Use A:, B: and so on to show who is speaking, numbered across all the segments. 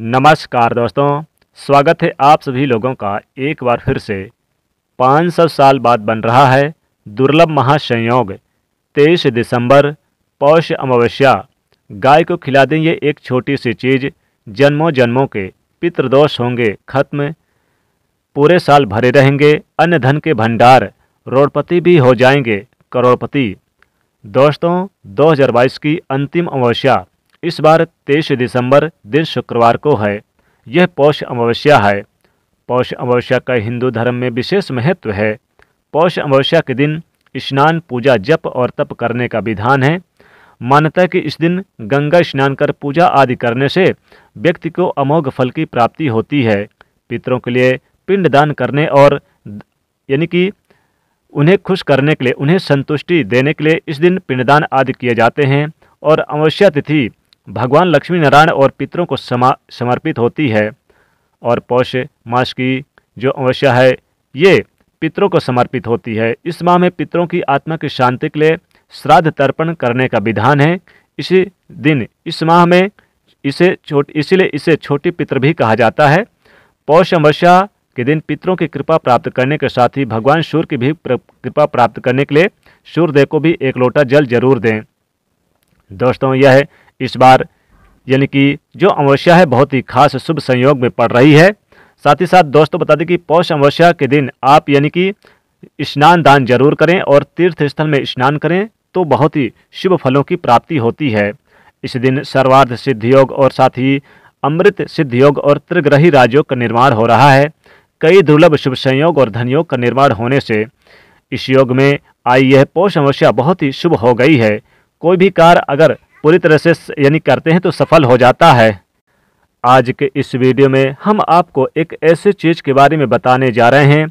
A: नमस्कार दोस्तों स्वागत है आप सभी लोगों का एक बार फिर से 500 साल बाद बन रहा है दुर्लभ महासंयोग 23 दिसंबर पौष अमावस्या गाय को खिला दें ये एक छोटी सी चीज़ जन्मों जन्मों के पितृदोष होंगे खत्म पूरे साल भरे रहेंगे अन्य धन के भंडार रोडपति भी हो जाएंगे करोड़पति दोस्तों 2022 की अंतिम अमावस्या इस बार तेईस दिसंबर दिन शुक्रवार को है यह पौष अमावस्या है पौष अमावस्या का हिंदू धर्म में विशेष महत्व है पौष अमावस्या के दिन स्नान पूजा जप और तप करने का विधान है मान्यता कि इस दिन गंगा स्नान कर पूजा आदि करने से व्यक्ति को अमोघ फल की प्राप्ति होती है पितरों के लिए पिंड दान करने और यानी कि उन्हें खुश करने के लिए उन्हें संतुष्टि देने के लिए इस दिन पिंडदान आदि किए जाते हैं और अमावस्या तिथि भगवान लक्ष्मी नारायण और पितरों को समा समर्पित होती है और पौष मास की जो अवस्या है ये पितरों को समर्पित होती है इस माह में पितरों की आत्मा की शांति के लिए श्राद्ध तर्पण करने का विधान है इसी दिन इस माह में इसे छोट इसीलिए इसे छोटी पितर भी कहा जाता है पौष अमावस्या के दिन पितरों की कृपा प्राप्त करने के साथ ही भगवान सूर्य की भी कृपा प्राप्त करने के लिए सूर्यदेव को भी एक लोटा जल जरूर दें दोस्तों यह है इस बार यानी कि जो अमावस्या है बहुत ही खास शुभ संयोग में पड़ रही है साथ ही साथ दोस्तों बता दें कि पौष अमावस्या के दिन आप यानी कि स्नान दान जरूर करें और तीर्थ स्थल में स्नान करें तो बहुत ही शुभ फलों की प्राप्ति होती है इस दिन सर्वार्ध सिद्ध योग और साथ ही अमृत सिद्ध योग और त्रिग्रही राजयोग का निर्माण हो रहा है कई दुर्लभ शुभ संयोग और धनयोग का निर्माण होने से इस योग में आई यह पौष अमावस्या बहुत ही शुभ हो गई है कोई भी कार्य अगर पूरी तरह से यानी करते हैं तो सफल हो जाता है आज के इस वीडियो में हम आपको एक ऐसे चीज़ के बारे में बताने जा रहे हैं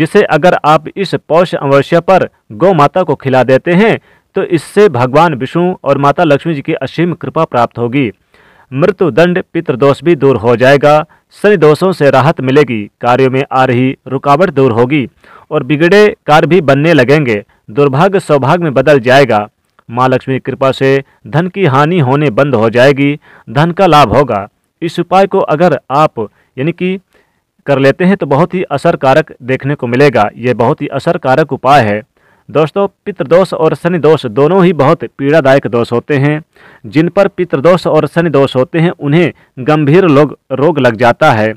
A: जिसे अगर आप इस पौष अमावस्या पर गौ माता को खिला देते हैं तो इससे भगवान विष्णु और माता लक्ष्मी जी की असीम कृपा प्राप्त होगी मृत्यु दंड पितृदोष भी दूर हो जाएगा सभी दोषों से राहत मिलेगी कार्यों में आ रही रुकावट दूर होगी और बिगड़े कार्य भी बनने लगेंगे दुर्भाग्य सौभाग्य में बदल जाएगा माँ लक्ष्मी की कृपा से धन की हानि होने बंद हो जाएगी धन का लाभ होगा इस उपाय को अगर आप यानी कि कर लेते हैं तो बहुत ही असरकारक देखने को मिलेगा ये बहुत ही असरकारक उपाय है दोस्तों पितृदोष और शनि दोष दोनों ही बहुत पीड़ादायक दोष होते हैं जिन पर पितृदोष और शनि दोष होते हैं उन्हें गंभीर लोग रोग लग जाता है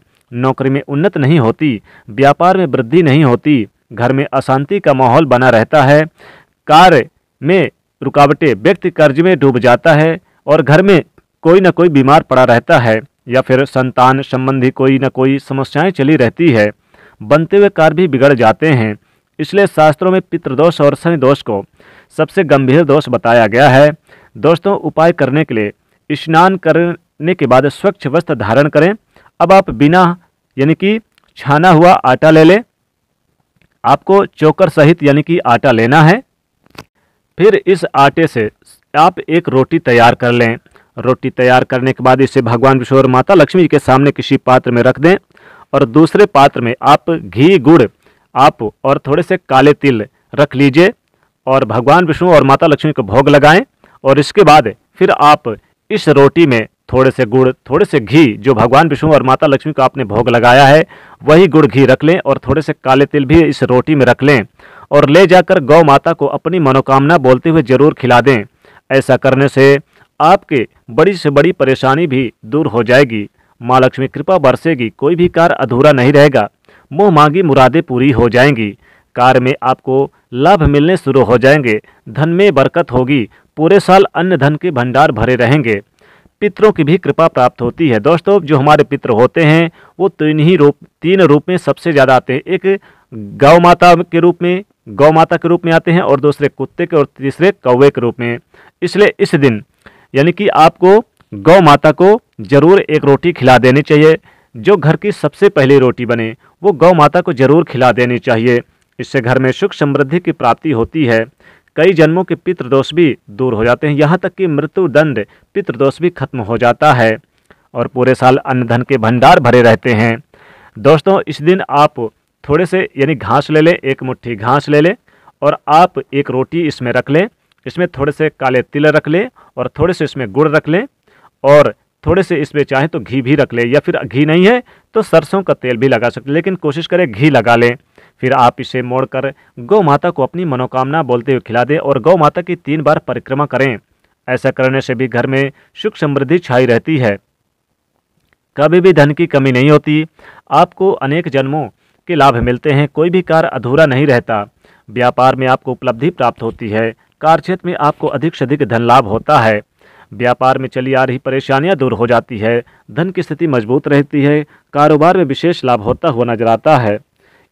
A: नौकरी में उन्नत नहीं होती व्यापार में वृद्धि नहीं होती घर में अशांति का माहौल बना रहता है कार्य में रुकावटें व्यक्ति कर्ज में डूब जाता है और घर में कोई ना कोई बीमार पड़ा रहता है या फिर संतान संबंधी कोई ना कोई समस्याएं चली रहती है बनते हुए कार्य भी बिगड़ जाते हैं इसलिए शास्त्रों में पितृदोष और शनि दोष को सबसे गंभीर दोष बताया गया है दोस्तों उपाय करने के लिए स्नान करने के बाद स्वच्छ वस्त्र धारण करें अब आप बिना यानी कि छाना हुआ आटा ले लें आपको चोकर सहित यानी कि आटा लेना है फिर इस आटे से आप एक रोटी तैयार कर लें रोटी तैयार करने के बाद इसे भगवान और माता लक्ष्मी जी के सामने किसी पात्र में रख दें और दूसरे पात्र में आप घी गुड़ आप और थोड़े से काले तिल रख लीजिए और भगवान विष्णु और माता लक्ष्मी को भोग लगाएं और इसके बाद फिर आप इस रोटी में थोड़े से गुड़ थोड़े से घी जो भगवान विष्णु और माता लक्ष्मी को आपने भोग लगाया है वही गुड़ घी रख लें और थोड़े से काले तिल भी इस रोटी में रख लें और ले जाकर गौ माता को अपनी मनोकामना बोलते हुए जरूर खिला दें ऐसा करने से आपके बड़ी से बड़ी परेशानी भी दूर हो जाएगी माँ लक्ष्मी कृपा बरसेगी कोई भी कार्य अधूरा नहीं रहेगा मुँह मांगी मुरादें पूरी हो जाएंगी कार्य में आपको लाभ मिलने शुरू हो जाएंगे धन में बरकत होगी पूरे साल अन्य धन के भंडार भरे रहेंगे पितरों की भी कृपा प्राप्त होती है दोस्तों जो हमारे पितर होते हैं वो तीन ही रूप तीन रूप में सबसे ज़्यादा आते हैं एक गौ माता के रूप में गौ माता के रूप में आते हैं और दूसरे कुत्ते के और तीसरे कौवे के रूप में इसलिए इस दिन यानी कि आपको गौ माता को जरूर एक रोटी खिला देनी चाहिए जो घर की सबसे पहली रोटी बने वो गौ माता को जरूर खिला देनी चाहिए इससे घर में सुख समृद्धि की प्राप्ति होती है कई जन्मों के पितृदोष भी दूर हो जाते हैं यहाँ तक कि मृत्युदंड पितृदोष भी खत्म हो जाता है और पूरे साल धन के भंडार भरे रहते हैं दोस्तों इस दिन आप थोड़े से यानी घास ले लें एक मुट्ठी घास ले लें और आप एक रोटी इसमें रख लें इसमें थोड़े से काले तिल रख लें और थोड़े से इसमें गुड़ रख लें और थोड़े से इसमें चाहें तो घी भी रख लें या फिर घी नहीं है तो सरसों का तेल भी लगा सकते लेकिन कोशिश करें घी लगा लें फिर आप इसे मोड़कर गौ माता को अपनी मनोकामना बोलते हुए खिला दें और गौ माता की तीन बार परिक्रमा करें ऐसा करने से भी घर में सुख समृद्धि छाई रहती है कभी भी धन की कमी नहीं होती आपको अनेक जन्मों के लाभ मिलते हैं कोई भी कार्य अधूरा नहीं रहता व्यापार में आपको उपलब्धि प्राप्त होती है कार्य क्षेत्र में आपको अधिक से अधिक धन लाभ होता है व्यापार में चली आ रही परेशानियां दूर हो जाती है धन की स्थिति मजबूत रहती है कारोबार में विशेष लाभ होता हुआ नजर आता है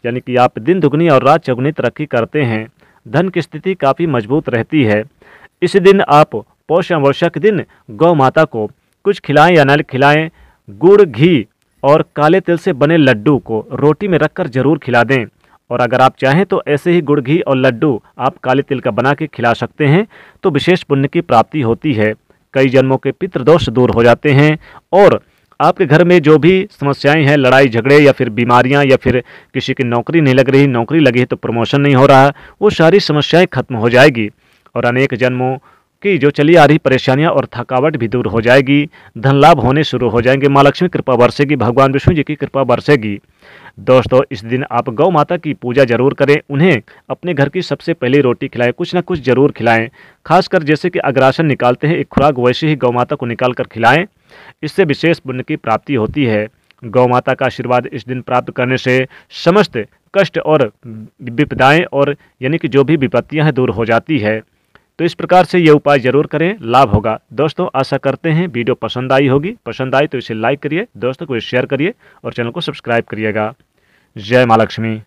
A: यानी कि आप दिन दुगनी और रात चौगुनी तरक्की करते हैं धन की स्थिति काफ़ी मजबूत रहती है इस दिन आप पौष अमावस्या के दिन गौ माता को कुछ खिलाएं या नल खिलाएं गुड़ घी और काले तिल से बने लड्डू को रोटी में रखकर जरूर खिला दें और अगर आप चाहें तो ऐसे ही गुड़ घी और लड्डू आप काले तिल का बना के खिला सकते हैं तो विशेष पुण्य की प्राप्ति होती है कई जन्मों के पितृदोष दूर हो जाते हैं और आपके घर में जो भी समस्याएं हैं लड़ाई झगड़े या फिर बीमारियां या फिर किसी की नौकरी नहीं लग रही नौकरी लगी है तो प्रमोशन नहीं हो रहा वो सारी समस्याएं खत्म हो जाएगी और अनेक जन्मों की जो चली आ रही परेशानियां और थकावट भी दूर हो जाएगी धन लाभ होने शुरू हो जाएंगे माँ लक्ष्मी कृपा बरसेगी भगवान विष्णु जी की कृपा बरसेगी दोस्तों इस दिन आप गौ माता की पूजा जरूर करें उन्हें अपने घर की सबसे पहली रोटी खिलाएं कुछ ना कुछ जरूर खिलाएं खासकर जैसे कि अग्रासन निकालते हैं एक खुराक वैसे ही गौ माता को निकाल कर खिलाएं इससे विशेष पुण्य की प्राप्ति होती है गौ माता का आशीर्वाद इस दिन प्राप्त करने से समस्त कष्ट और विपदाएं और यानी कि जो भी विपत्तियां हैं दूर हो जाती है तो इस प्रकार से ये उपाय जरूर करें लाभ होगा दोस्तों आशा करते हैं वीडियो पसंद आई होगी पसंद आई तो इसे लाइक करिए दोस्तों को शेयर करिए और चैनल को सब्सक्राइब करिएगा जय माँ लक्ष्मी